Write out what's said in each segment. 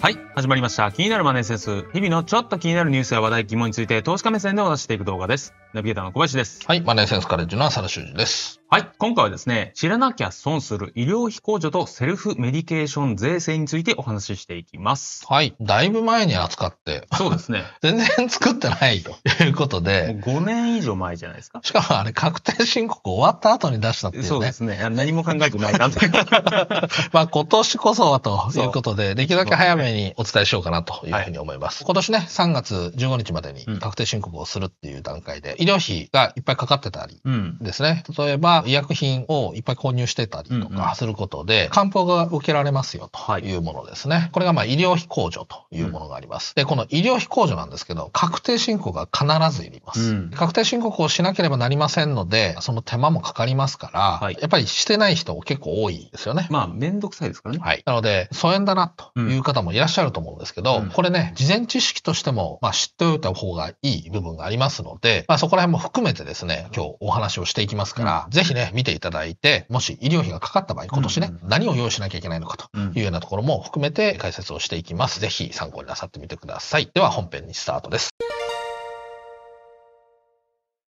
はい、始まりました。気になるマネーセンス。日々のちょっと気になるニュースや話題、疑問について投資家目線でお話していく動画です。ナビゲーターの小林です。はい、マネーセンスカレッジの浅田修二です。はい。今回はですね、知らなきゃ損する医療費控除とセルフメディケーション税制についてお話ししていきます。はい。だいぶ前に扱って。そうですね。全然作ってないということで。5年以上前じゃないですか。しかもあれ、確定申告終わった後に出したっていうね。そうですね。何も考えてないな まあ今年こそはということで、できるだけ早めにお伝えしようかなというふうに思います。はい、今年ね、3月15日までに確定申告をするっていう段階で、医療費がいっぱいかかってたりですね。うん、例えば、医薬品をいっぱい購入してたりとかすることで、漢方が受けられますよというものですね。これがまあ医療費控除というものがあります。で、この医療費控除なんですけど、確定申告が必ずいります。確定申告をしなければなりませんので、その手間もかかりますから、やっぱりしてない人結構多いですよね。まあ、めんどくさいですからね。はい。なので、疎遠だなという方もいらっしゃると思うんですけど、これね、事前知識としても、まあ、知っておいた方がいい部分がありますので、まあ、そこら辺も含めてですね、今日お話をしていきますから、ぜひひね、見ていただいて、もし医療費がかかった場合、今年ね、何を用意しなきゃいけないのかというようなところも含めて解説をしていきます。ぜひ参考になさってみてください。では本編にスタートです。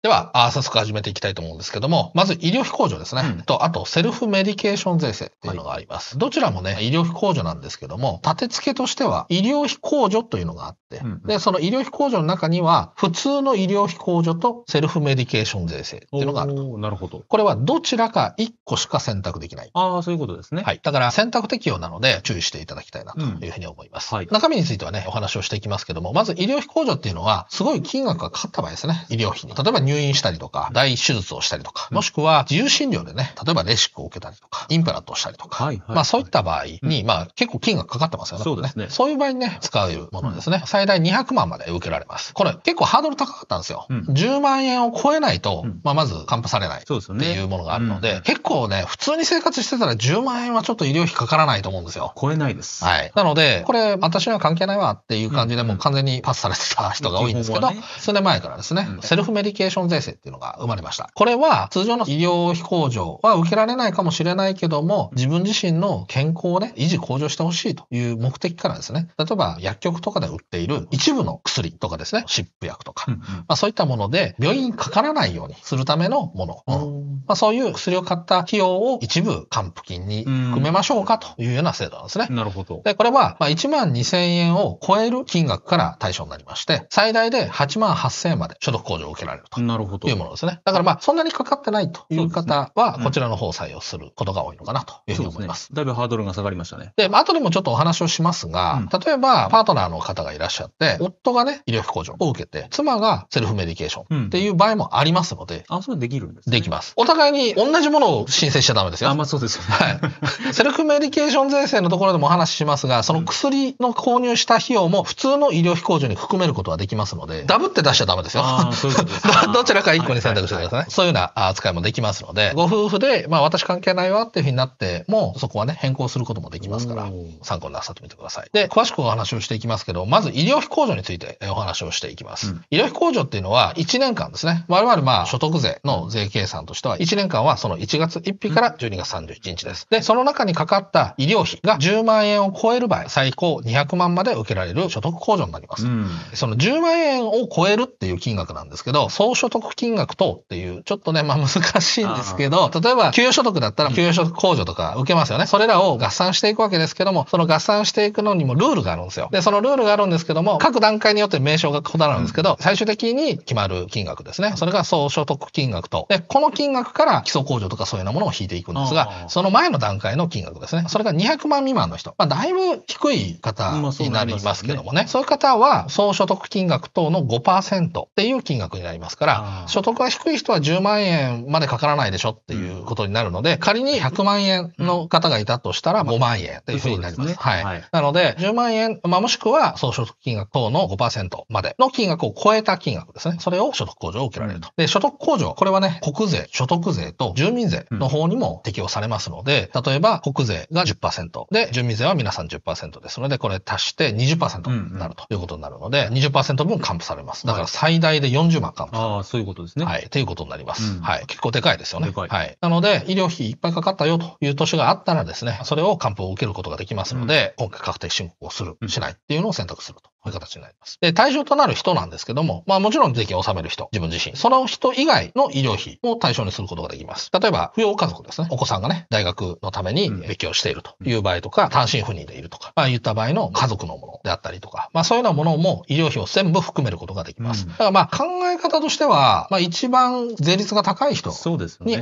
では、早速始めていきたいと思うんですけども、まず医療費控除ですね。うん、と、あと、セルフメディケーション税制っていうのがあります。はい、どちらもね、医療費控除なんですけども、立て付けとしては、医療費控除というのがあって、うん、で、その医療費控除の中には、普通の医療費控除とセルフメディケーション税制っていうのがあると。なるほど。これはどちらか1個しか選択できない。ああ、そういうことですね。はい。だから選択適用なので、注意していただきたいなというふうに思います。うんはい、中身についてはね、お話をしていきますけども、まず医療費控除っていうのは、すごい金額がかかった場合ですね、医療費に。例えば入院したりとか、大手術をしたりとか、もしくは自由診療でね、例えばレシックを受けたりとか、インプラントをしたりとか、はいはい、まあそういった場合に、まあ結構金額かかってますよね。そうですね。そういう場合にね、使うものですね。最大200万まで受けられます。これ結構ハードル高かったんですよ。10万円を超えないと、まあまず還付されないっていうものがあるので、結構ね、普通に生活してたら10万円はちょっと医療費かからないと思うんですよ。超えないです。はい。なので、これ私には関係ないわっていう感じでもう完全にパスされてた人が多いんですけど、数年前からですね、セルフメディケーションション税制っていうのが生まれました。これは通常の医療費控除は受けられないかもしれないけども、自分自身の健康をね、維持向上してほしいという目的からですね、例えば薬局とかで売っている一部の薬とかですね、湿布薬とか、まあ、そういったもので病院にかからないようにするためのもの、うん、まあ、そういう薬を買った費用を一部還付金に含めましょうかというような制度なんですね。なるほど。で、これはま1万2000円を超える金額から対象になりまして、最大で8万8000円まで所得控除を受けられると。なるほど。いうものですね。だからまあ、そんなにかかってないという方は、こちらの方を採用することが多いのかなというふうに思います。すね、だいぶハードルが下がりましたね。で、まあ、後でもちょっとお話をしますが、例えば、パートナーの方がいらっしゃって、夫がね、医療費控除を受けて、妻がセルフメディケーションっていう場合もありますので。あ、それできるんです、ね、できます。お互いに同じものを申請しちゃダメですよ。あ、まあそうですよね。はい。セルフメディケーション税制のところでもお話ししますが、その薬の購入した費用も普通の医療費控除に含めることはできますので、ダブって出しちゃダメですよ。あそうです、どちらか1個に選択してくださいね。そういうような扱いもできますので、ご夫婦で、まあ私関係ないわっていうふうになっても、そこはね、変更することもできますから、参考になさってみてください。で、詳しくお話をしていきますけど、まず医療費控除についてお話をしていきます。うん、医療費控除っていうのは1年間ですね。我々まあ所得税の税計算としては、1年間はその1月1日から12月31日です。で、その中にかかった医療費が10万円を超える場合、最高200万まで受けられる所得控除になります。うん、その10万円を超えるっていう金額なんですけど、総所所得金額等っていう、ちょっとね、まあ難しいんですけど、例えば、給与所得だったら、給与所得控除とか受けますよね。それらを合算していくわけですけども、その合算していくのにもルールがあるんですよ。で、そのルールがあるんですけども、各段階によって名称が異なるんですけど、最終的に決まる金額ですね。それが総所得金額と。で、この金額から基礎控除とかそういうようなものを引いていくんですが、その前の段階の金額ですね。それが200万未満の人。まあ、だいぶ低い方になりますけどもね。そういう方は、総所得金額等の5%っていう金額になりますから、所得が低い人は10万円までかからないでしょっていうことになるので、仮に100万円の方がいたとしたら5万円というふうになります。はい。なので、10万円、まあ、もしくは、その所得金額等の5%までの金額を超えた金額ですね。それを所得控除を受けられると。で、所得控除、これはね、国税、所得税と住民税の方にも適用されますので、例えば国税が10%で、住民税は皆さん10%ですので、これ足して20%になるということになるので、20%分還付されます。だから最大で40万還付そういうことですね。はい。ということになります。うん、はい。結構でかいですよね。でかい。はい。なので、医療費いっぱいかかったよという年があったらですね、それを還付を受けることができますので、うん、今回確定申告をする、しないっていうのを選択するとこういう形になります。で、対象となる人なんですけども、まあもちろん税金を納める人、自分自身、その人以外の医療費を対象にすることができます。例えば、扶養家族ですね。お子さんがね、大学のために勉強しているという場合とか、単身赴任でいるとか、まあ言った場合の家族のものであったりとか、まあそういうようなものも医療費を全部含めることができます。だからまあ考え方としては、まあ一番税率が高い人に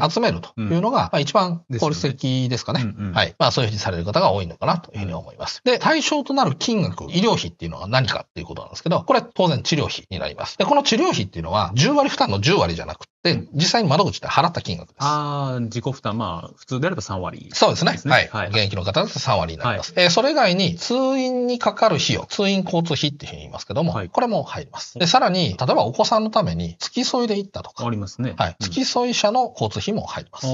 集めるというのが、まあ一番効率的ですかね。はい。まあそういうふうにされる方が多いのかなというふうに思います。で、対象となる金額、医療費っていうのは何何かっていうことなんですけど、これ当然治療費になります。で、この治療費っていうのは10割負担の10割じゃなくで、実際に窓口で払った金額です。ああ、自己負担、まあ、普通であれば3割、ね、そうですね。はい。はい、現役の方だと3割になります。はい、えー、それ以外に、通院にかかる費用、通院交通費っていうふうに言いますけども、はい、これも入ります。で、さらに、例えばお子さんのために、付き添いで行ったとか。ありますね。はい。付き添い者の交通費も入ります。うん、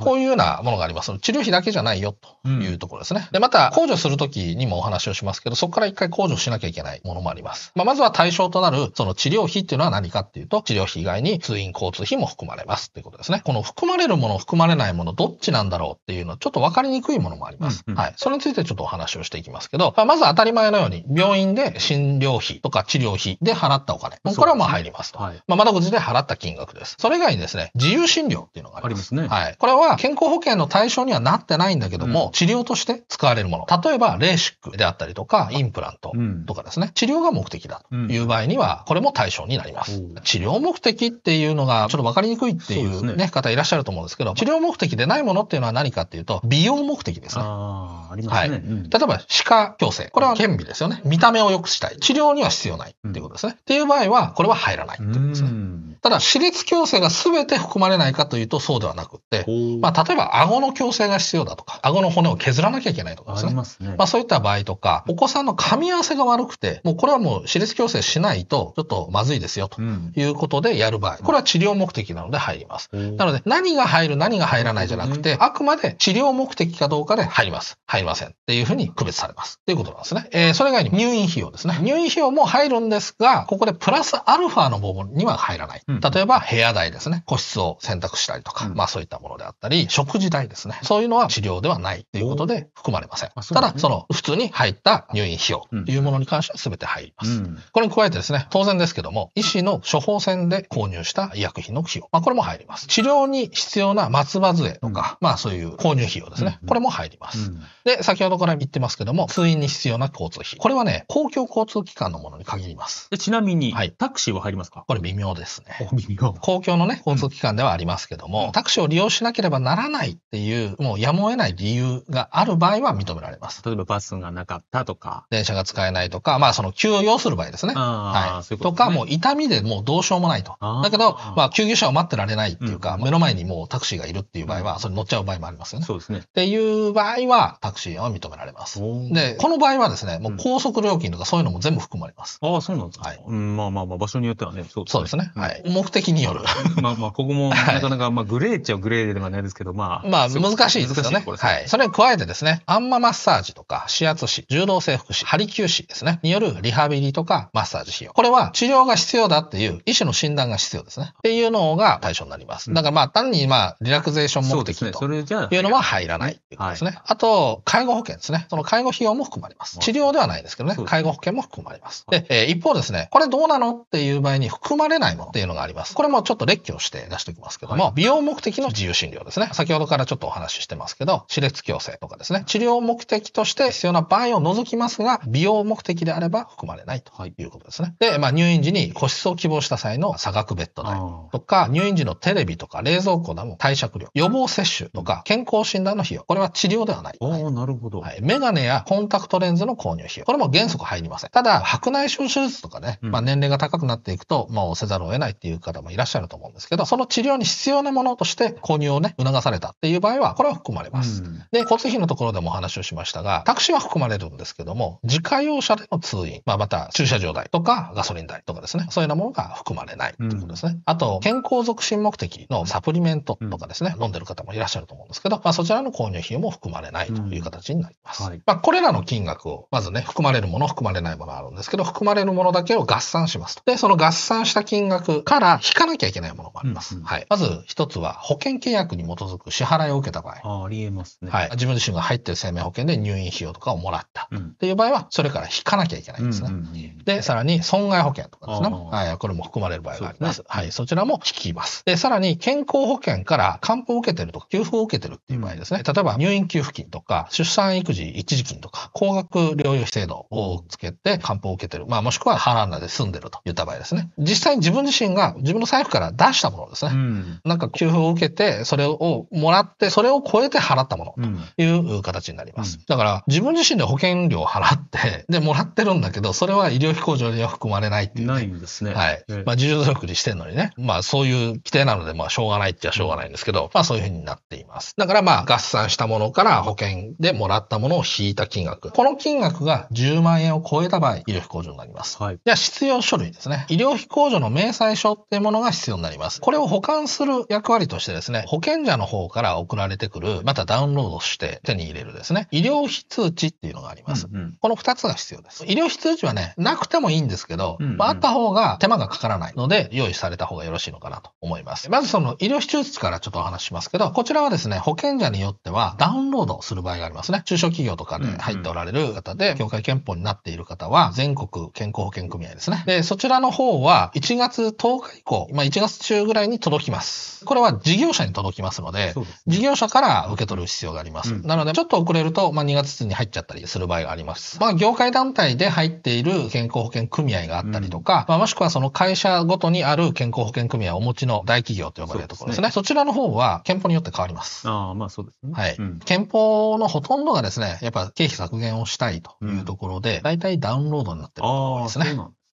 こういうようなものがあります。治療費だけじゃないよ、というところですね。うん、で、また、控除するときにもお話をしますけど、そこから一回控除しなきゃいけないものもあります。まあ、まずは対象となる、その治療費っていうのは何かっていうと、治療費以外に通院交通費品も含まれますっていうことですね。この含まれるもの、含まれないもの、どっちなんだろうっていうの、は、ちょっと分かりにくいものもあります。はい。それについてちょっとお話をしていきますけど、まず当たり前のように、病院で診療費とか治療費で払ったお金。これはもう入りますと。すねはい、まあ、窓口で払った金額です。それ以外にですね、自由診療っていうのがあります。ありますね。はい。これは健康保険の対象にはなってないんだけども、うん、治療として使われるもの。例えば、レーシックであったりとか、インプラントとかですね、治療が目的だという場合には、これも対象になります。治療目的っていうのが、ょっと分かりにくいっていうね、ね方いらっしゃると思うんですけど、治療目的でないものっていうのは何かっていうと、美容目的ですね。ああ、ありますね。はい。うん、例えば、歯科矯正。これは顕微ですよね。見た目を良くしたい。治療には必要ないっていうことですね。っていう場合は、これは入らないってことですね。ただ、歯列矯正が全て含まれないかというと、そうではなくて、まあ、例えば、顎の矯正が必要だとか、顎の骨を削らなきゃいけないとかですね。ますねまあ、そういった場合とか、お子さんの噛み合わせが悪くて、もうこれはもう歯列矯正しないと、ちょっとまずいですよ、ということでやる場合、これは治療目的なので入ります。なので、何が入る、何が入らないじゃなくて、あくまで治療目的かどうかで入ります。入りません。っていうふうに区別されます。ということなんですね。えー、それ以外に入院費用ですね。入院費用も入るんですが、ここでプラスアルファの部分には入らない。例えば部屋代ですね。個室を選択したりとか、まあそういったものであったり、食事代ですね。そういうのは治療ではないということで含まれません。ただ、その普通に入った入院費用というものに関しては全て入ります。これに加えてですね、当然ですけども、医師の処方箋で購入した医薬品の費用、まあこれも入ります。治療に必要な松葉杖とか、まあそういう購入費用ですね。これも入ります。で、先ほどから言ってますけども、通院に必要な交通費。これはね、公共交通機関のものに限ります。ちなみに、タクシーは入りますかこれ微妙ですね。公共のね、交通機関ではありますけども、タクシーを利用しなければならないっていう、もうやむを得ない理由がある場合は認められます。例えばバスがなかったとか。電車が使えないとか、まあその休養する場合ですね。はい。ういうと,、か、もう痛みでもうどうしようもないと。だけど、まあ救急車を待ってられないっていうか、目の前にもうタクシーがいるっていう場合は、それ乗っちゃう場合もありますよね。そうですね。っていう場合は、タクシーは認められます。で、この場合はですね、もう高速料金とかそういうのも全部含まれます。ああ、そうなんですか。はい。まあまあまあ、場所によってはね、そうですね。はい。目的による。まあまあ、ここもなかなか、まあ、グレーっちゃグレーではないですけど、まあ。まあ、難しいですよね。はい。それに加えてですね、あんまマッサージとか、指圧師、柔道整復師、針灸師ですね、によるリハビリとかマッサージ費用。これは治療が必要だっていう医師の診断が必要ですね。っていうのが対象になります。だからまあ、単にまあ、リラクゼーション目的というのは入らないということですね。あと、介護保険ですね。その介護費用も含まれます。治療ではないですけどね、介護保険も含まれます。で、え一方ですね、これどうなのっていう場合に含まれないものっていうのががあります。これもちょっと列挙して出しておきますけども、はい、美容目的の自由診療ですね。先ほどからちょっとお話ししてますけど、歯列矯正とかですね、治療目的として必要な場合を除きますが、美容目的であれば含まれないということですね。はい、で、まあ、入院時に個室を希望した際の差額ベッド代とか、入院時のテレビとか冷蔵庫などの貸借料、予防接種とか、健康診断の費用、これは治療ではない。おお、なるほど。はい。メガネやコンタクトレンズの購入費用、これも原則入りません。ただ、白内障手術とかね、まあ、年齢が高くなっていくと、まあ、せざるを得ないっていうっていう方もいらっしゃると思うんですけど、その治療に必要なものとして購入をね、促されたっていう場合は、これは含まれます。うん、で、交通費のところでもお話をしましたが、タクシーは含まれるんですけども、自家用車での通院、まあ、また駐車場代とかガソリン代とかですね、そういうようなものが含まれないということですね。うん、あと、健康促進目的のサプリメントとかですね、うん、飲んでる方もいらっしゃると思うんですけど、まあ、そちらの購入費用も含まれないという形になります。はい、まあ、これらの金額を、まずね、含まれるもの、含まれないものあるんですけど、含まれるものだけを合算しますと。で、その合算した金額、ただ、引かなきゃいけないものがあります。うんうん、はい。まず、一つは、保険契約に基づく支払いを受けた場合。あありえますね。はい。自分自身が入ってる生命保険で入院費用とかをもらった。うん、っていう場合は、それから引かなきゃいけないんですね。で、さらに、損害保険とかですね。はい。これも含まれる場合があります。すね、はい。そちらも引きます。で、さらに、健康保険から還付を受けてるとか、給付を受けてるっていう場合ですね。例えば、入院給付金とか、出産育児一時金とか、高額療養費制度をつけて還付を受けてる。まあ、もしくは、ハランナで住んでるといった場合ですね。実際に自分自身が自分の財布から出したものですね。うん、なんか給付を受けて、それをもらって、それを超えて払ったものという形になります。だから自分自身で保険料を払って、で、もらってるんだけど、それは医療費控除には含まれないっていう、ね、ないんですね。はい。まあ、自助努力にしてるのにね、まあ、そういう規定なので、まあ、しょうがないっちゃしょうがないんですけど、まあ、そういうふうになっています。だからまあ、合算したものから保険でもらったものを引いた金額。この金額が10万円を超えた場合、医療費控除になります。はい。じゃあ、必要書類ですね。医療費控除の明細書っていうものが必要になります。これを保管する役割としてですね、保険者の方から送られてくる、またダウンロードして手に入れるですね、医療費通知っていうのがあります。うんうん、この2つが必要です。医療費通知はね、なくてもいいんですけど、うんうん、まあ、った方が手間がかからないので、用意された方がよろしいのかなと思います。まずその医療費通知からちょっとお話しますけど、こちらはですね、保険者によってはダウンロードする場合がありますね。中小企業とかで入っておられる方で、協会憲法になっている方は、全国健康保険組合ですね。で、そちらの方は1月10日以降、まあ、1月中ぐらいに届きます。これは事業者に届きますので、でね、事業者から受け取る必要があります。うん、なので、ちょっと遅れると、まあ、2月に入っちゃったりする場合があります。まあ、業界団体で入っている健康保険組合があったりとか、うん、まあ、もしくはその会社ごとにある健康保険組合をお持ちの大企業と呼ばれるところですね。そ、ね、ちらの方は、憲法によって変わります。ああ、まあそうですね。はい。うん、憲法のほとんどがですね、やっぱ経費削減をしたいというところで、大体ダウンロードになってると思いますね。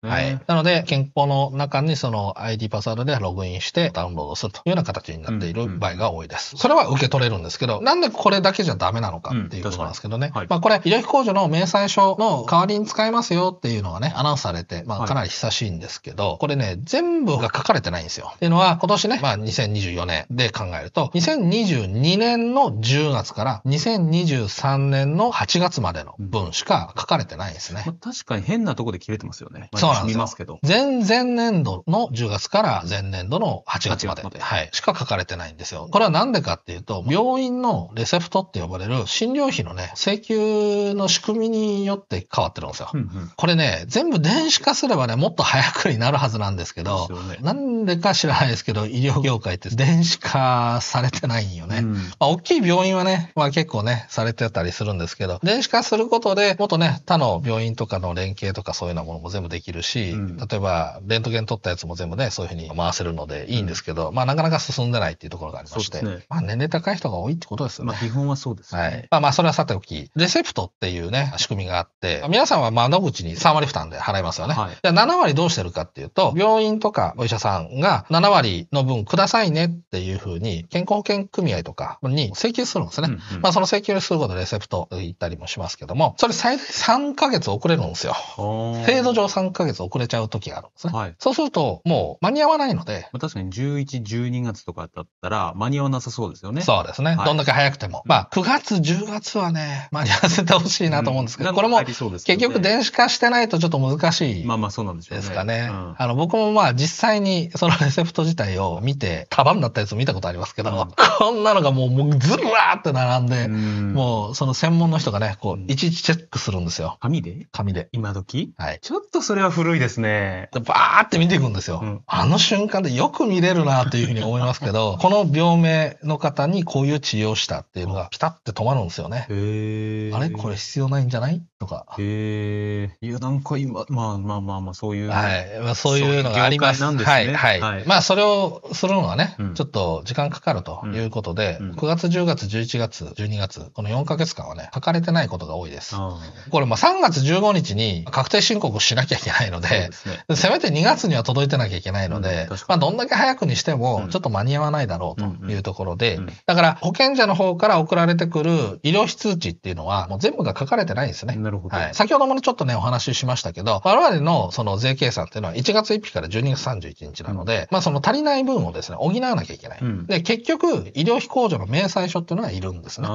ね。はい。なので、健康の中にその ID パスワードでログインしてダウンロードするというような形になっている場合が多いです。それは受け取れるんですけど、なんでこれだけじゃダメなのかっていうことなんですけどね。うんはい、まあ、これ、医療費控除の明細書の代わりに使えますよっていうのがね、アナウンスされて、まあ、かなり久しいんですけど、これね、全部が書かれてないんですよ。っていうのは、今年ね、まあ、2024年で考えると、2022年の10月から2023年の8月までの分しか書かれてないんですね。まあ、確かに変なとこで切れてますよね。そうは見ますけど。前々年度の10月から前年度の8月まではい、しか書かれてないんですよ。これはなんでかっていうと、病院のレセプトって呼ばれる診療費のね、請求の仕組みによって変わってるんですよ。うんうん、これね、全部電子化すればね、もっと早くになるはずなんですけど、なんでか知らないですけど、医療業界って電子化されてないんよね。うん、まあ、大きい病院はね、まあ結構ね、されてたりするんですけど、電子化することで、もっとね、他の病院とかの連携とかそういうようなものも全部できるるし、うん、例えばレントゲン撮ったやつも全部ね、そういうふうに回せるのでいいんですけど、うん、まあなかなか進んでないっていうところがありまして、ね、まあ年齢高い人が多いってことですよね。まあ基本はそうです、ね、はい。まあまあそれはさておき、レセプトっていうね、仕組みがあって、皆さんは窓口に3割負担で払いますよね。はい、じゃあ7割どうしてるかっていうと、病院とかお医者さんが7割の分くださいねっていうふうに、健康保険組合とかに請求するんですね。うんうん、まあその請求することでレセプト行ったりもしますけども、それ最大3ヶ月遅れるんですよ。制度上3ヶ月遅れちゃう時があるんですね。はい、そうすると、もう間に合わないので。まあ、確かに11、12月とかだったら間に合わなさそうですよね。そうですね。はい、どんだけ早くても。まあ、9月、10月はね、間に合わせてほしいなと思うんですけど、うん、これも、結局電子化してないとちょっと難しい。まあまあそうなんですね。ですかね。あの、僕もまあ実際にそのレセプト自体を見て、束になったやつを見たことありますけど、うん、こんなのがもう、もうずらーって並んで、うん、もうその専門の人がね、こう、いちいちチェックするんですよ。紙で紙で。今時はい。ちょっとそれは古いですね。でバーって見ていくんですよ、うん、あの瞬間でよく見れるなというふうに思いますけど、この病名の方にこういう治療したっていうのがピタって止まるんですよね。あれこれ必要ないんじゃないとか。いや、なんか今、まあまあまあまあ、そういう。はい。まあ、そういうのがあります。すね、はい、はい、はい。まあ、それをするのはね、うん、ちょっと時間かかるということで、うん、9月、10月、11月、12月、この4か月間はね、書かれてないことが多いです。これ、まあ、3月15日に確定申告しなきゃいけないないので、ね、せめて2月には届いてなきゃいけないので、うん、まあ、どんだけ早くにしても、ちょっと間に合わないだろうというところで、だから保険者の方から送られてくる医療費通知っていうのは、もう全部が書かれてないんですね。なるほど。はい、先ほどもちょっとね、お話ししましたけど、我々のその税計算っていうのは1月1日から12月31日なので、うん、まあその足りない分をですね、補わなきゃいけない。うん、で、結局、医療費控除の明細書っていうのはいるんですね。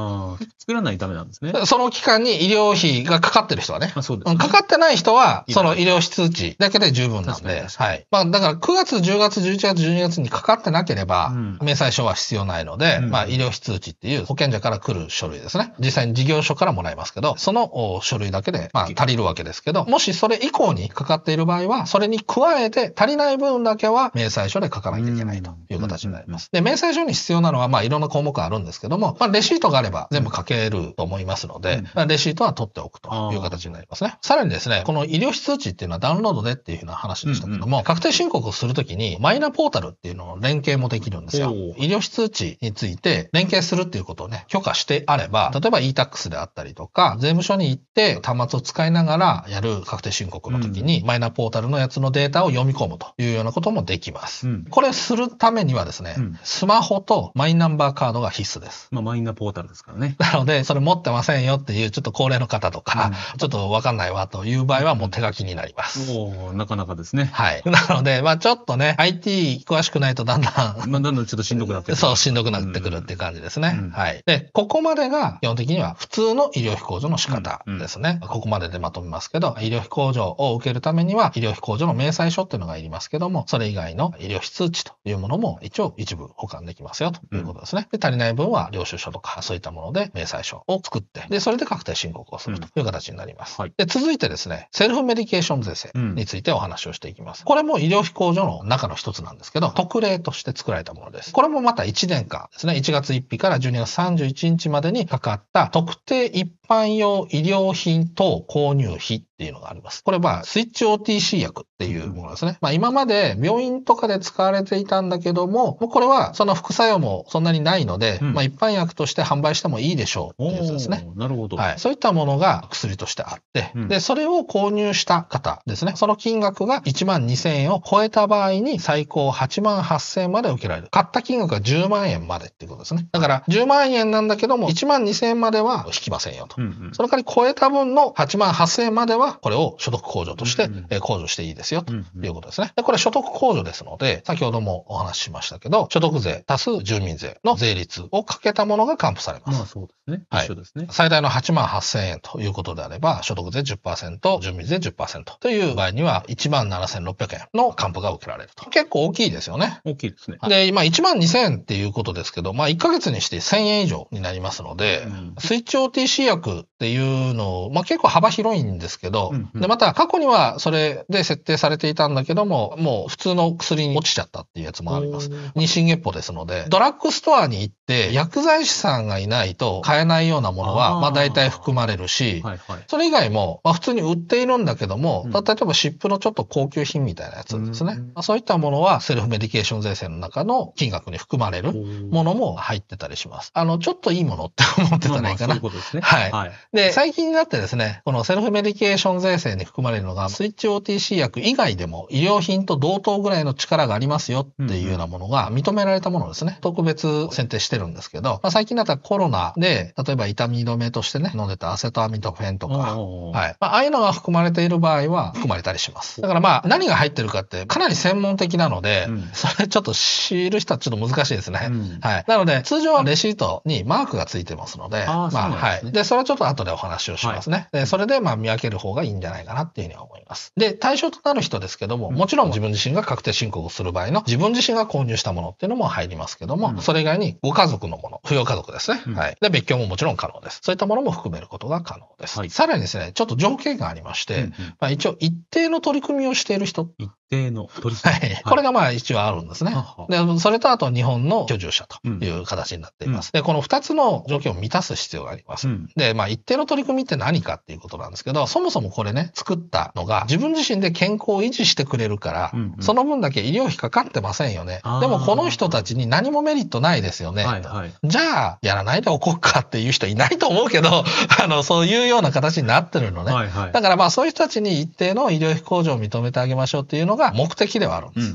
作らないためなんですね。その期間に医療費がかかってる人はね。まあ、そうです、ね、かかってない人は、その医療費通数値だけで十分なんで、はい。まあ、だから9月、10月、11月、12月にかかってなければ、明細書は必要ないので、うん、まあ、医療費通知っていう保険者から来る書類ですね。実際に事業所からもらいますけど、その書類だけで、まあ、足りるわけですけど、もしそれ以降にかかっている場合は、それに加えて足りない分だけは明細書で書かないといけないという形になります。で、明細書に必要なのは、まあ、いろんな項目あるんですけども、まあ、レシートがあれば全部書けると思いますので、まあ、レシートは取っておくという形になりますね。さらにですね、この医療費通知っていうのはダウンロードでっていうふうな話でしたけども、うんうん、確定申告をするときに、マイナポータルっていうのを連携もできるんですよ。医療室通知について連携するっていうことをね、許可してあれば、例えば e-tax であったりとか、税務署に行って端末を使いながらやる確定申告の時に、マイナポータルのやつのデータを読み込むというようなこともできます。うん、これするためにはですね、うん、スマホとマイナンバーカードが必須です。まあ、マイナポータルですからね。なので、それ持ってませんよっていう、ちょっと高齢の方とか、うん、ちょっとわかんないわという場合はもう手書きになります。おなかなかですね。はい。なので、まあちょっとね、IT 詳しくないとだんだん まあ、だんだんちょっとしんどくなってくる。そう、しんどくなってくるっていう感じですね。うん、はい。で、ここまでが基本的には普通の医療費控除の仕方ですね。うんうん、ここまででまとめますけど、医療費控除を受けるためには、医療費控除の明細書っていうのがいりますけども、それ以外の医療費通知というものも一応一部保管できますよということですね。で、足りない分は領収書とかそういったもので明細書を作って、で、それで確定申告をするという形になります。はい、で、続いてですね、セルフメディケーション税制制についてお話をしていきます。これも医療費控除の中の一つなんですけど、特例として作られたものです。これもまた1年間ですね、1月1日から12月31日までにかかった特定一般用医療品等購入費っていうのがあります。これまあ、スイッチ OTC 薬っていうものですね。まあ今まで病院とかで使われていたんだけども、もうこれはその副作用もそんなにないので、うん、まあ一般薬として販売してもいいでしょうっていうやつですね。なるほど、はい。そういったものが薬としてあって、うん、で、それを購入した方ですね。その金額が1万2000円を超えた場合に最高8万8000円まで受けられる。買った金額が10万円までっていうことですね。だから10万円なんだけども、1万2000円までは引きませんよと。うんうん、その代わり超えた分の8万8000円まではこれを所得控除として控除していいですよということですね。これ所得控除ですので、先ほどもお話ししましたけど、所得税多数住民税の税率をかけたものが還付されます。まあそうですね。はい、一緒ですね。最大の8万8000円ということであれば、所得税10%、住民税10%という場合には、1万7600円の還付が受けられると。結構大きいですよね。大きいですね。で、今1万2000円っていうことですけど、まあ1ヶ月にして1000円以上になりますので、うん、スイッチ OTC 薬っていうの、まあ結構幅広いんですけど、ど、うんうん、で、また過去にはそれで設定されていたんだけども、もう普通の薬に落ちちゃったっていうやつもあります。妊娠月歩ですので、ドラッグストアに行って薬剤師さんがいないと買えないようなものは、まあ大体含まれるし、はいはい、それ以外も、まあ、普通に売っているんだけども、うん、例えば湿布のちょっと高級品みたいなやつですね。まあ、そういったものはセルフメディケーション税制の中の金額に含まれるものも入ってたりします。あの、ちょっといいものって思ってたらいいかな。まあ、まあそういうことですね。はい。はい、で、最近になってですね、このセルフメディケーションョン税制に含まれるのが、スイッチ OTC 薬以外でも医療品と同等ぐらいの力がありますよっていうようなものが認められたものですね。特別選定してるんですけど、まあ、最近だったらコロナで、例えば痛み止めとしてね、飲んでたアセトアミドフェンとか、はい。まあ、ああいうのが含まれている場合は含まれたりします。だからまあ、何が入ってるかってかなり専門的なので、それちょっと知る人はちょっと難しいですね。はい。なので、通常はレシートにマークがついてますので、まあ、はい。で、それはちょっと後でお話をしますね。はい、で、それでまあ見分ける方方がいいんじゃないかなっていうふうには思います。で、対象となる人ですけども、もちろん自分自身が確定申告をする場合の自分自身が購入したものっていうのも入りますけども、それ以外にご家族のもの、扶養家族ですね、はい。で、別居ももちろん可能です。そういったものも含めることが可能です。はい、さらにですね、ちょっと条件がありまして、まあ、一応一定の取り組みをしている人。一定の取はい。これがまあ一応あるんですね。で、それとあと日本の居住者という形になっています。うん、で、この2つの条件を満たす必要があります。うん、で、まあ一定の取り組みって何かっていうことなんですけど、そもそもこれね、作ったのが自分自身で健康を維持してくれるから、うんうん、その分だけ医療費かかってませんよね。でもこの人たちに何もメリットないですよね。はいはい、じゃあ、やらないでおこっかっていう人いないと思うけど、あの、そういうような形になってるのね。はいはい、だからまあそういう人たちに一定の医療費控除を認めてあげましょうっていうのがが目的ではあるんです。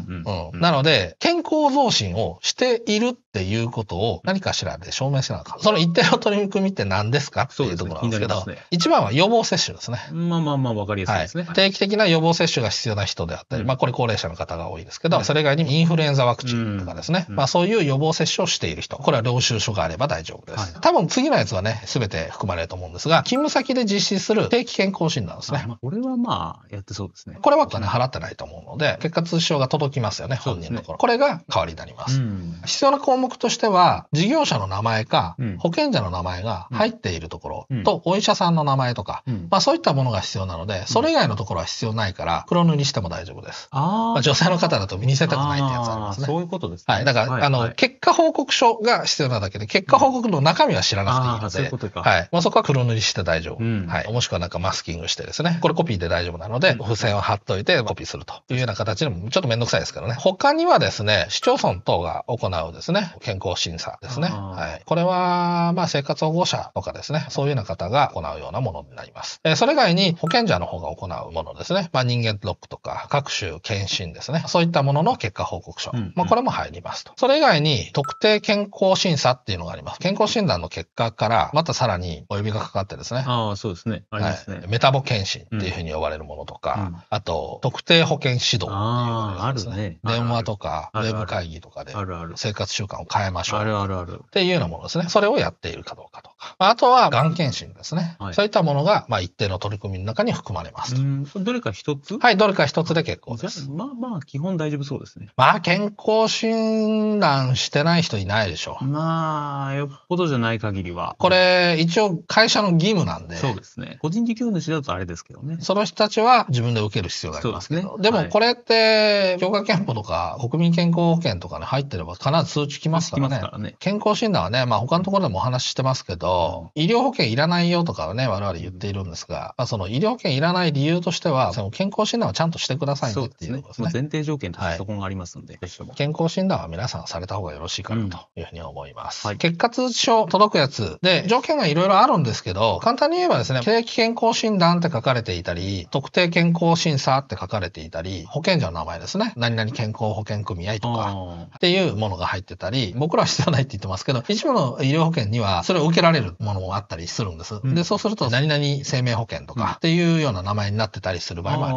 なので、健康増進をしているっていうことを何かしらで証明しなあかん。その一定の取り組みって何ですかっていうところなんですけど、ね一番は予防接種ですね。まあまあまあ、わかりやすいですね、はい、定期的な予防接種が必要な人であったり、うん、まあこれ高齢者の方が多いですけど、はい、それ以外にもインフルエンザワクチンとかですね、うん、まあそういう予防接種をしている人、これは領収書があれば大丈夫です。はい、多分次のやつはね、すべて含まれると思うんですが、勤務先で実施する定期健康診断ですね。まあ、これはまあ、やってそうですね。これはお金払ってないと思うのので、結果通知書が届きますよね、本人のところ。ね、これが代わりになります。うん、必要な項目としては、事業者の名前か、保険者の名前が入っているところと、お医者さんの名前とか、まあそういったものが必要なので、それ以外のところは必要ないから、黒塗りしても大丈夫です。まあ、女性の方だと見せたくないってやつありますね。そういうことです、ね、はい。だから、はいはい、あの、結果報告書が必要なだけで、結果報告の中身は知らなくていいので、ういうはい。まあそこは黒塗りして大丈夫。はい。もしくはなんかマスキングしてですね、これコピーで大丈夫なので、付箋を貼っといてコピーするというような形でもちょっとめんどくさいですけどね。他にはですね、市町村等が行うですね、健康審査ですね。はい。これは、まあ生活保護者とかですね、そういうような方が行うようなものになります。えそれ以外に保健者の方が行うものですね。まあ人間ドックとか各種検診ですね。そういったものの結果報告書。うんうん、まあこれも入りますと。それ以外に特定健康審査っていうのがあります。健康診断の結果から、またさらにお呼びがかかってですね。ああ、そうですね。ありますね、はい。メタボ検診っていうふうに呼ばれるものとか、うんうん、あと特定保健診指導あるね。電話とか、ウェブ会議とかで、生活習慣を変えましょう。あるあるある。っていうようなものですね。それをやっているかどうかと。あとは、がん検診ですね。はい、そういったものが、まあ、一定の取り組みの中に含まれますと。どれか一つはい、どれか一つで結構です。まあまあ、基本大丈夫そうですね。まあ、健康診断してない人いないでしょう。まあ、よっぽどじゃない限りは。これ、一応、会社の義務なんで。そうですね。個人事業主だとあれですけどね。その人たちは自分で受ける必要がありますけど。でね、でも、これって、強化憲法とか、国民健康保険とかに入ってれば、必ず通知きますからね。らね健康診断はね、まあ、他のところでもお話ししてますけど、医療保険いらないよとかはね、我々言っているんですが、まあ、その医療保険いらない理由としては、その健康診断はちゃんとしてくださいねっていうことですね。すね前提条件としてそこがありますので、はい、健康診断は皆さんされた方がよろしいかなというふうに思います。うんはい、結果通知書届くやつで、条件がいろいろあるんですけど、簡単に言えばですね、定期健康診断って書かれていたり、特定健康審査って書かれていたり、保険者の名前ですね、何々健康保険組合とかっていうものが入ってたり、僕らは必要ないって言ってますけど、一部の医療保険にはそれを受けられれるものもあったりするんです。うん、で、そうすると、何々生命保険とかっていうような名前になってたりする場合もあり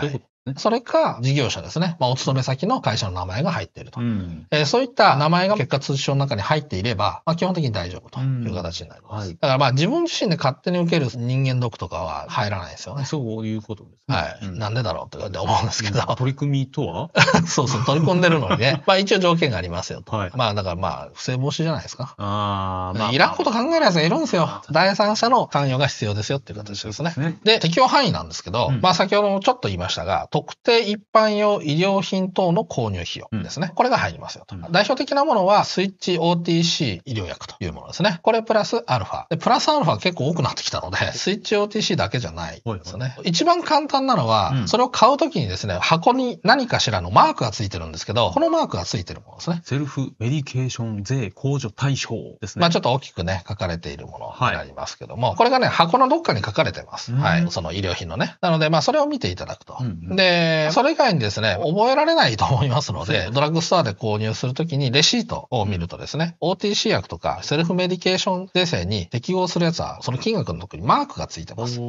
ます。はい、それか事業者ですね。まあ、お勤め先の会社の名前が入っていると。うん、えー、そういった名前が結果通知書の中に入っていれば、まあ、基本的に大丈夫という形になります。うんはい、だからまあ自分自身で勝手に受ける人間ドックとかは入らないですよね。そういうことですね。はい。うん、なんでだろうって思うんですけど。取り組みとは そうそう、取り組んでるのにね。まあ一応条件がありますよと。はい、まあだからまあ不正防止じゃないですか。ああ、まあ。いらんこと考えないやつがいるんですよ。第三者の関与が必要ですよっていう形ですね。で、ね、適用範囲なんですけど、まあ先ほどもちょっと言いましたが、特定一般用医療品等の購入費用ですね。うん、これが入りますよと。うん、代表的なものは、スイッチ OTC 医療薬というものですね。これプラスアルファ。で、プラスアルファ結構多くなってきたので、スイッチ OTC だけじゃないですね。一番簡単なのは、それを買うときにですね、箱に何かしらのマークがついてるんですけど、このマークがついてるものですね。セルフメディケーション税控除対象ですね。まあちょっと大きくね、書かれているものになりますけども、はい、これがね、箱のどっかに書かれてます。はい。その医療品のね。なので、まあそれを見ていただくと。うんうんで、それ以外にですね、覚えられないと思いますので、ドラッグストアで購入するときにレシートを見るとですね、OTC 薬とかセルフメディケーション税制に適合するやつは、その金額のとこにマークがついてます。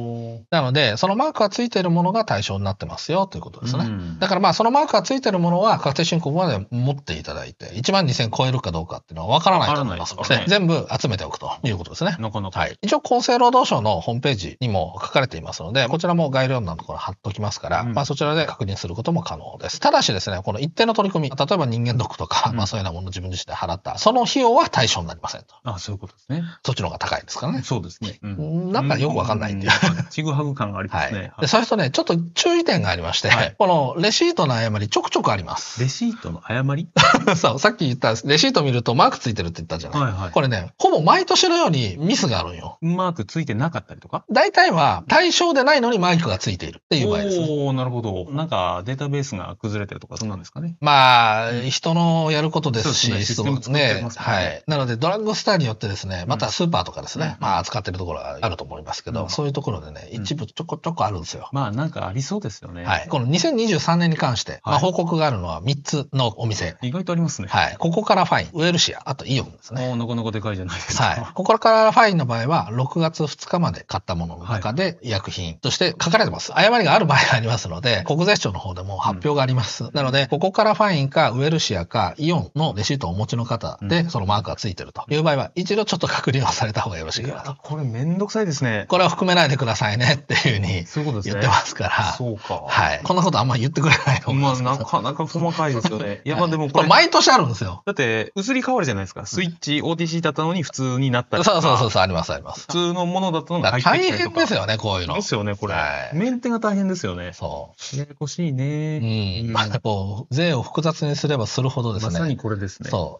なので、そのマークがついているものが対象になってますよということですね。だからまあ、そのマークがついているものは確定申告まで持っていただいて、1万2000超えるかどうかっていうのは分からないと思いますので、全部集めておくということですね。はい、一応、厚生労働省のホームページにも書かれていますので、こちらも概要欄のところ貼っときますから、うん、まあ、そちらで確認することも可能です。ただしですね、この一定の取り組み、例えば人間ドックとか、うん、まあそういうようなものを自分自身で払った、その費用は対象になりませんと。あそういうことですね。そっちの方が高いですからね。そうですね。うん、なんかよくわかんないんで。ちぐはぐ感がありますね。はい、で、そうするとね、ちょっと注意点がありまして、はい、このレシートの誤りちょくちょくあります。レシートの誤り そう、さっき言ったレシート見るとマークついてるって言ったじゃない。はいはい、これね、ほぼ毎年のようにミスがあるんよ。マークついてなかったりとか大体は対象でないのにマイクがついているっていう場合です、ね。おなるほど。なんかデータベースが崩れてるとか、そうなんですかね。まあ、人のやることですし、そうですね。はい。なので、ドラッグスターによってですね、またスーパーとかですね、まあ、扱ってるところがあると思いますけど、そういうところでね、一部ちょこちょこあるんですよ。まあ、なんかありそうですよね。はい。この2023年に関して、まあ、報告があるのは3つのお店。意外とありますね。はい。ここからファイン、ウェルシア、あとイオンですね。もうのこのこでかいじゃないですか。はい。ここからファインの場合は、6月2日まで買ったものの中で、医薬品として書かれてます。誤りがある場合がありますので、国税庁の方でも発表があります。うん、なので、ここからファインか、ウエルシアか、イオンのレシートをお持ちの方で、そのマークがついてるという場合は、一度ちょっと確認をされた方がよろしいかなと。これめんどくさいですね。これは含めないでくださいねっていうふうに言ってますから。そう、ね、か。はい。こんなことあんまり言ってくれないと思います。まあ、なかなか細かいですよね。いや、まあでもこれ。これ毎年あるんですよ。だって、移り変わるじゃないですか。スイッチ、OTC だったのに普通になったりそうそうそうそう、あります、あります。普通のものだったのが入ってきたりとか。大変ですよね、こういうの。ですよね、これ。はい、メンテが大変ですよね。そう。ややこしいね。うん。まあ、こう、税を複雑にすればするほどですね。まさにこれですね。そ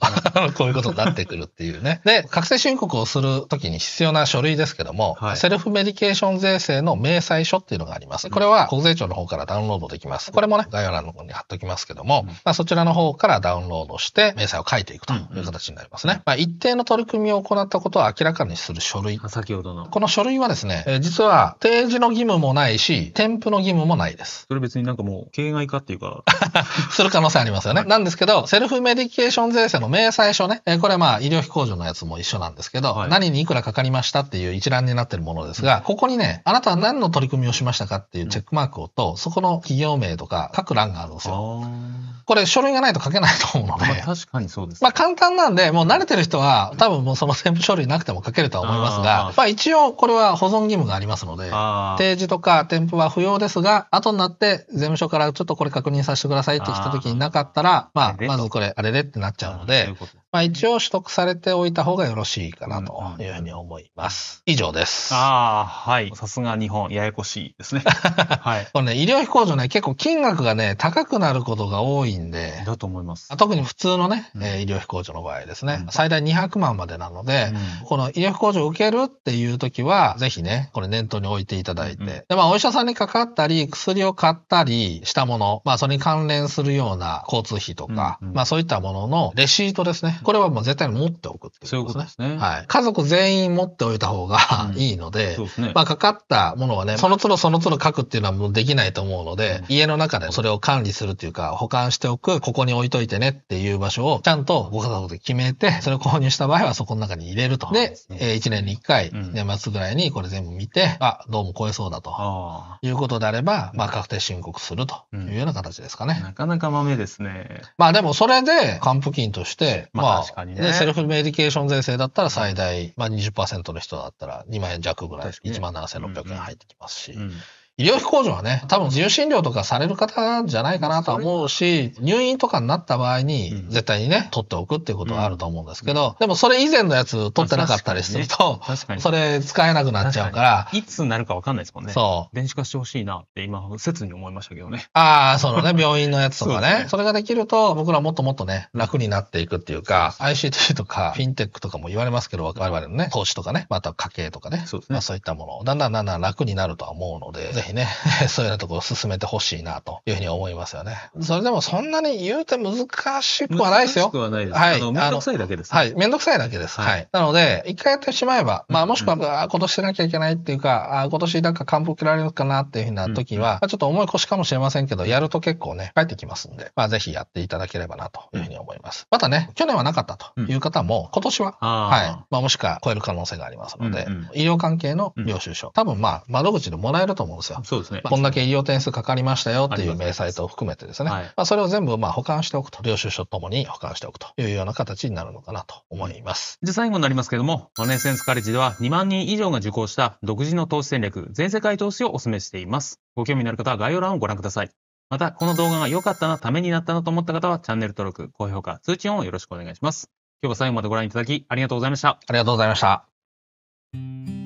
う。こういうことになってくるっていうね。で、確定申告をするときに必要な書類ですけども、はい、セルフメディケーション税制の明細書っていうのがあります。これは国税庁の方からダウンロードできます。これもね、概要欄の方に貼っときますけども、うん、まあ、そちらの方からダウンロードして、明細を書いていくという形になりますね。うんうん、まあ、一定の取り組みを行ったことを明らかにする書類。先ほどの。この書類はですね、実は提示の義務もないし、添付の義務もないです。それ別になんかもう、形骸化っていうか。する可能性ありますよね。なんですけど、セルフメディケーション税制の明細書ね、えこれはまあ医療費控除のやつも一緒なんですけど、はい、何にいくらかかりましたっていう一覧になってるものですが、ここにね、あなたは何の取り組みをしましたかっていうチェックマークをと、そこの企業名とか書く欄があるんですよ。これ書類がないと書けないと思うので。まあ、確かにそうです、まあ簡単なんで、もう慣れてる人は多分もうその全部書類なくても書けるとは思いますが、まあ一応これは保存義務がありますので、提示とか添付は不要ですが、後になってで、税務署からちょっとこれ確認させてくださいって来た時になかったら、まあ、まずこれ、あれでってなっちゃうので、まあ、一応取得されておいた方がよろしいかなというふうに思います。以上です。ああ、はい。さすが日本、ややこしいですね。はい。これね、医療費控除ね、結構金額がね、高くなることが多いんで。だと思います。特に普通のね、うん、医療費控除の場合ですね、うん、最大200万までなので、うん、この医療費控除を受けるっていう時は、ぜひね、これ念頭に置いていただいて、で、まあ、お医者さんにかかったり、薬を買ったりしたもの、まあ、それに関連するような交通費とか、まあ、そういったもののレシートですね。これはもう絶対に持っておくっていうことですね。ういうすねはい。家族全員持っておいた方がいいので、うんでね、まあ、かかったものはね、その都度その都度書くっていうのはもうできないと思うので、うん、家の中でそれを管理するっていうか、保管しておく、ここに置いといてねっていう場所をちゃんとご家族で決めて、それを購入した場合はそこの中に入れると。で、え1年に1回、年末ぐらいにこれ全部見て、あ、どうも超えそうだと。いうことであれば、まあ、確定申告するというような形ですかね。うん、なかなか豆ですね。まあ、でもそれで、還付金として、まあ、まあ、ね、セルフメディケーション税制だったら最大、まあ20%の人だったら2万円弱ぐらい、1万7600円入ってきますし、医療費控除はね、多分自由診療とかされる方じゃないかなとは思うし、入院とかになった場合に、絶対にね、取っておくっていうことはあると思うんですけど、でもそれ以前のやつ取ってなかったりすると、それ使えなくなっちゃうから。いつになるかわかんないですもんね。そう。電子化してほしいなって今、切に思いましたけどね。ああ、そのね、病院のやつとかね。それができると、僕らもっともっとね、楽になっていくっていうか、ICT とか、フィンテックとかも言われますけど、我々のね、投資とかね、また家計とかね、そういったもの、だんだんだんだん楽になるとは思うので、ぜひひね、そういうようなところを進めてほしいなというふうに思いますよね。それでもそんなに言うて難しくはないですよ。難しくはないです。はい。めんどくさいだけです、はい。めんどくさいだけです。はい。はい、なので、一回やってしまえば、まあもしくは、あ今年しなきゃいけないっていうか、あ今年なんか完封切られるかなっていうふうな時は、うん、ちょっと重い腰かもしれませんけど、やると結構ね、帰ってきますんで、まあぜひやっていただければなというふうに思います。またね、去年はなかったという方も、今年は、はい。まあもしくは超える可能性がありますので、うんうん、医療関係の領収書、多分まあ窓口でもらえると思うんですよ。そうですね、こんだけ医療点数かかりましたよっていう明細と含めてですね、はい、まあ、それを全部まあ保管しておくと、領収書ともに保管しておくというような形になるのかなと思います。で、最後になりますけども、マネーセンスカレッジでは2万人以上が受講した独自の投資戦略、全世界投資をお勧めしています。ご興味のある方は概要欄をご覧ください。また、この動画が良かったな、ためになったなと思った方は、チャンネル登録、高評価、通知音をよろしくお願いします。今日は最後までご覧いただき、ありがとうございました。ありがとうございました。